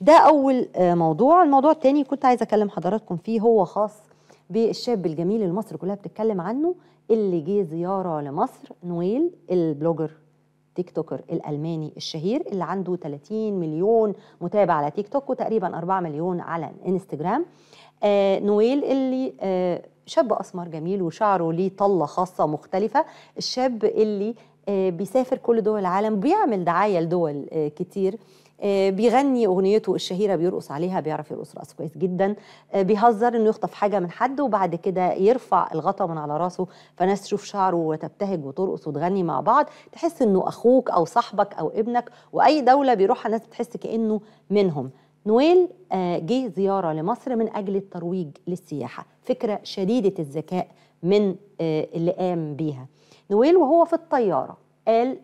ده اول آه، موضوع الموضوع الثاني كنت عايزه اكلم حضراتكم فيه هو خاص بالشاب الجميل اللي مصر كلها بتتكلم عنه اللي جه زياره لمصر نويل البلوجر تيك توكر الالماني الشهير اللي عنده 30 مليون متابع على تيك توك وتقريبا 4 مليون على انستجرام آه نويل اللي آه شاب اسمر جميل وشعره ليه طله خاصه مختلفه الشاب اللي آه بيسافر كل دول العالم بيعمل دعايه لدول آه كتير آه، بيغني اغنيته الشهيره بيرقص عليها بيعرف يرقص رقص كويس جدا آه، بيهزر انه يخطف حاجه من حد وبعد كده يرفع الغطا من على راسه فناس تشوف شعره وتبتهج وترقص وتغني مع بعض تحس انه اخوك او صاحبك او ابنك واي دوله بيروحها الناس بتحس كانه منهم نويل آه، جه زياره لمصر من اجل الترويج للسياحه فكره شديده الذكاء من اللي قام بيها نويل وهو في الطياره قال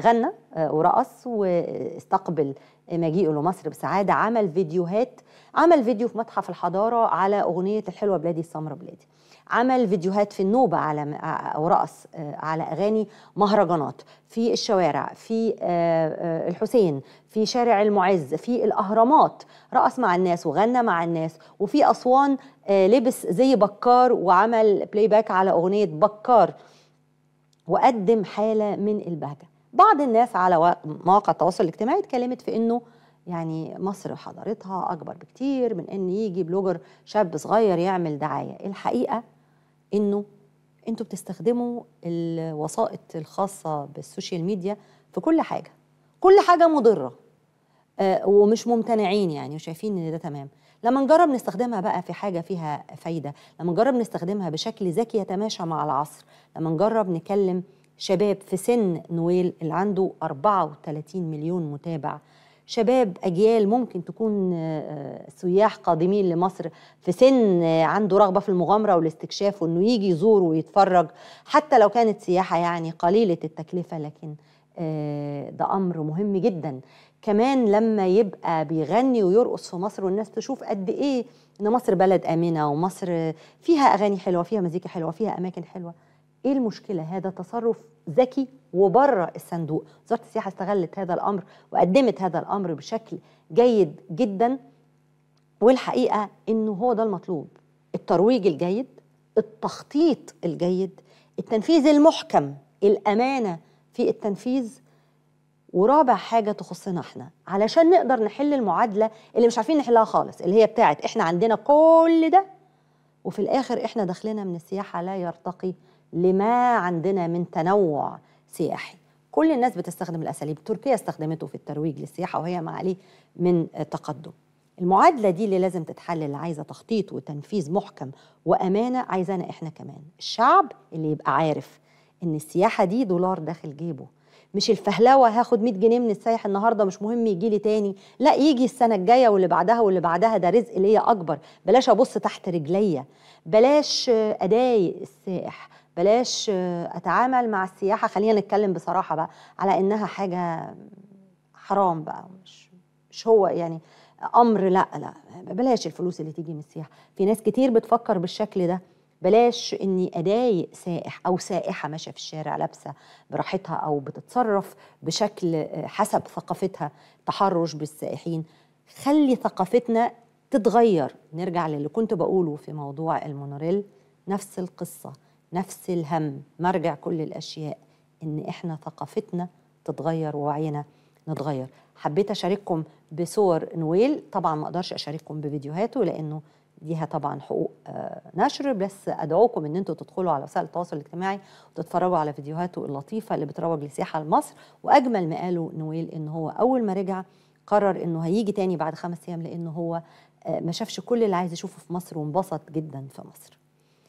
غنى آه، ورقص واستقبل مجيئه لمصر بسعاده عمل فيديوهات عمل فيديو في متحف الحضاره على اغنيه الحلوه بلادي السمره بلادي عمل فيديوهات في النوبه على آه، آه، ورقص على اغاني مهرجانات في الشوارع في الحسين في شارع المعز في الاهرامات رقص مع الناس وغنى مع الناس وفي اسوان لبس زي بكار وعمل بلاي باك على اغنيه بكار وقدم حاله من البهجه بعض الناس على مواقع التواصل الاجتماعي اتكلمت في انه يعني مصر حضارتها اكبر بكتير من ان يجي بلوجر شاب صغير يعمل دعايه الحقيقه انه انتوا بتستخدموا الوسائط الخاصه بالسوشيال ميديا في كل حاجه كل حاجه مضره آه، ومش ممتنعين يعني وشايفين ان ده تمام لما نجرب نستخدمها بقى في حاجة فيها فايدة لما نجرب نستخدمها بشكل ذكي يتماشى مع العصر لما نجرب نكلم شباب في سن نويل اللي عنده 34 مليون متابع شباب أجيال ممكن تكون آه، سياح قادمين لمصر في سن آه، عنده رغبة في المغامرة والاستكشاف وإنه يجي يزور ويتفرج حتى لو كانت سياحة يعني قليلة التكلفة لكن آه، ده امر مهم جدا كمان لما يبقى بيغني ويرقص في مصر والناس تشوف قد ايه ان مصر بلد امنه ومصر فيها اغاني حلوه فيها مزيكا حلوه فيها اماكن حلوه ايه المشكله هذا تصرف ذكي وبره الصندوق وزاره السياحه استغلت هذا الامر وقدمت هذا الامر بشكل جيد جدا والحقيقه انه هو ده المطلوب الترويج الجيد التخطيط الجيد التنفيذ المحكم الامانه في التنفيذ ورابع حاجه تخصنا احنا علشان نقدر نحل المعادله اللي مش عارفين نحلها خالص اللي هي بتاعت احنا عندنا كل ده وفي الاخر احنا داخلنا من السياحه لا يرتقي لما عندنا من تنوع سياحي كل الناس بتستخدم الاساليب تركيا استخدمته في الترويج للسياحه وهي ما عليه من تقدم المعادله دي اللي لازم تتحل اللي عايزه تخطيط وتنفيذ محكم وامانه عايزانا احنا كمان الشعب اللي يبقى عارف ان السياحه دي دولار داخل جيبه مش الفهلوه هاخد 100 جنيه من السايح النهارده مش مهم يجي لي تاني لا يجي السنه الجايه واللي بعدها واللي بعدها ده رزق ليا اكبر بلاش ابص تحت رجليا بلاش اضايق السائح بلاش اتعامل مع السياحه خلينا نتكلم بصراحه بقى على انها حاجه حرام بقى مش مش هو يعني امر لا لا بلاش الفلوس اللي تيجي من السياحه في ناس كتير بتفكر بالشكل ده بلاش اني اضايق سائح او سائحه ماشيه في الشارع لابسه براحتها او بتتصرف بشكل آه، حسب ثقافتها تحرش بالسائحين خلي ثقافتنا تتغير نرجع للي كنت بقوله في موضوع المونوريل نفس القصه نفس الهم مرجع كل الاشياء ان احنا ثقافتنا تتغير ووعينا نتغير حبيت اشارككم بصور نويل طبعا ما اقدرش اشارككم بفيديوهاته لانه ليها طبعا حقوق آه، نشر بس ادعوكم ان انتم تدخلوا على وسائل التواصل الاجتماعي وتتفرجوا على فيديوهاته اللطيفه اللي بتروج لسياحه لمصر واجمل ما قاله نويل ان هو اول ما رجع قرر انه هيجي تاني بعد خمس ايام لان هو آه، ما شافش كل اللي عايز يشوفه في مصر وانبسط جدا في مصر